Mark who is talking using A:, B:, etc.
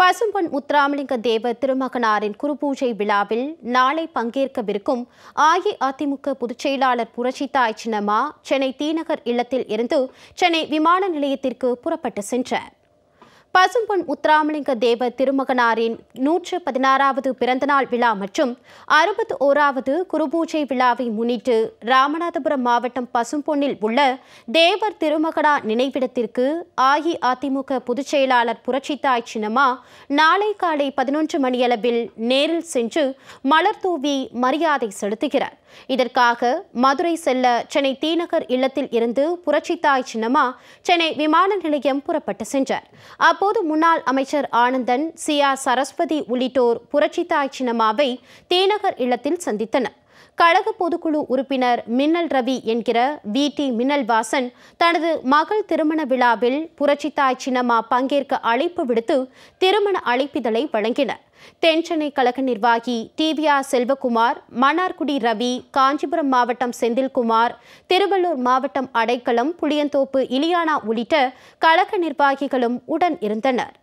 A: பசும்பொன் முத்துராமலிங்க தேவர் திருமகனாரின் குருபூஜை விழாவில் நாளை பங்கேற்கவிருக்கும் அஇஅதிமுக பொதுச்செயலாளர் செயலாளர் சின்னமா சின்னம்மா சென்னை தீநகர் இல்லத்தில் இருந்து சென்னை விமான நிலையத்திற்கு புறப்பட்டு சென்றார் பசும்பொன் உத்ராமலிங்க தேவ திருமகனாரின் நூற்று பதினாறாவது பிறந்தநாள் விழா மற்றும் அறுபத்து ஓராவது குருபூஜை விழாவை முன்னிட்டு ராமநாதபுரம் மாவட்டம் பசும்பொன்னில் உள்ள தேவர் திருமகனார் நினைவிடத்திற்கு அஇஅதிமுக பொதுச் செயலாளர் புரட்சித்தாய் சின்னம்மா நாளை காலை பதினொன்று மணியளவில் நேரில் சென்று மலர் தூவி மரியாதை செலுத்துகிறார் இதற்காக மதுரை செல்ல சென்னை தீநகர் இல்லத்தில் இருந்து புரட்சித்தாய் சின்னம்மா சென்னை விமான நிலையம் புறப்பட்டு சென்றார் அப்போது அப்போது முன்னாள் அமைச்சர் ஆனந்தன் சியா சரஸ்வதி உள்ளிட்டோர் புரட்சித்தாய் சின்னமாவை தேநகர் இல்லத்தில் சந்தித்தனர் கழக பொதுக்குழு உறுப்பினர் மின்னல் ரவி என்கிற வி டி மின்னல் வாசன் தனது மகள் திருமண விழாவில் புரட்சித்தாய் சின்னம்மா பங்கேற்க அழைப்பு விடுத்து திருமண அழைப்பிதழை வழங்கினர் தென்சென்னை கழக நிர்வாகி T V R Selvakumar Mannargudi Ravi Kanchipuram மாவட்டம் செந்தில்குமார் திருவள்ளூர் மாவட்டம் அடைக்கலம் புளியந்தோப்பு இலியானா உள்ளிட்ட கழக நிர்வாகிகளும் உடன் இருந்தனர்